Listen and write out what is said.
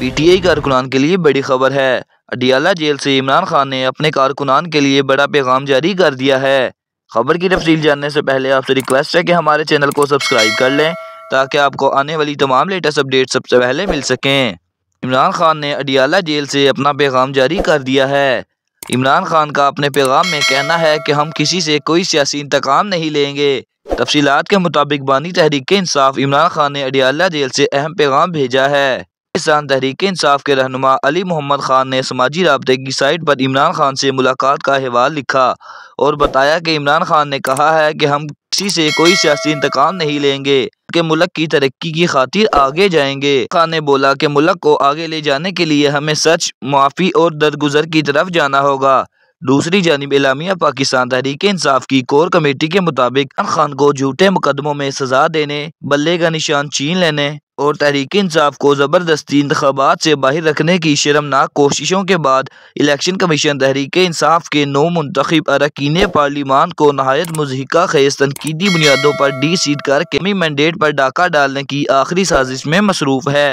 PTI कारकुनान के लिए बड़ी खबर है अडियाला जेल से इमरान खान ने अपने कारकुनान के लिए बड़ा पैगाम जारी कर दिया है खबर की तफसील जानने से पहले आपसे रिक्वेस्ट है कि हमारे चैनल को सब्सक्राइब कर लें ताकि आपको आने वाली तमाम लेटेस्ट अपडेट सबसे पहले मिल सकें इमरान खान ने अडियाला जेल से अपना पैगाम जारी कर दिया है इमरान खान का अपने पैगाम में कहना है कि हम किसी से कोई सियासी इंतकाम नहीं लेंगे तफसीत के मुताबिक बानी तहरीक इंसाफ इमरान खान ने अडियाला जेल से अहम पैगाम भेजा है पाकिस्तान तहरीक इंसाफ के रहनुमा अली मोहम्मद खान ने समाजी रबते की साइट पर इमरान खान से मुलाकात का अहवाल लिखा और बताया कि इमरान खान ने कहा है कि हम किसी से कोई सियासी इंतकाम नहीं लेंगे के मुल्क की तरक्की की खातिर आगे जाएंगे खान ने बोला कि मुल्क को आगे ले जाने के लिए हमें सच माफ़ी और दरगुजर की तरफ जाना होगा दूसरी जानब इलामिया पाकिस्तान तहरीक इंसाफ की कोर कमेटी के मुताबिक खान को झूठे मुकदमों में सजा देने बल्ले का निशान छीन लेने और तहरीक इंसाफ को ज़बरदस्ती इंतबात से बाहर रखने की शर्मनाक कोशिशों के बाद इलेक्शन कमीशन तहरीक इंसाफ के नौ मंतखब अरकिन पार्लिमान को नहायत मजहिका खेज तनकीदी बुनियादों पर डी सीट कर केमी मैंडेट पर डाका डालने की आखिरी साजिश में मसरूफ़ है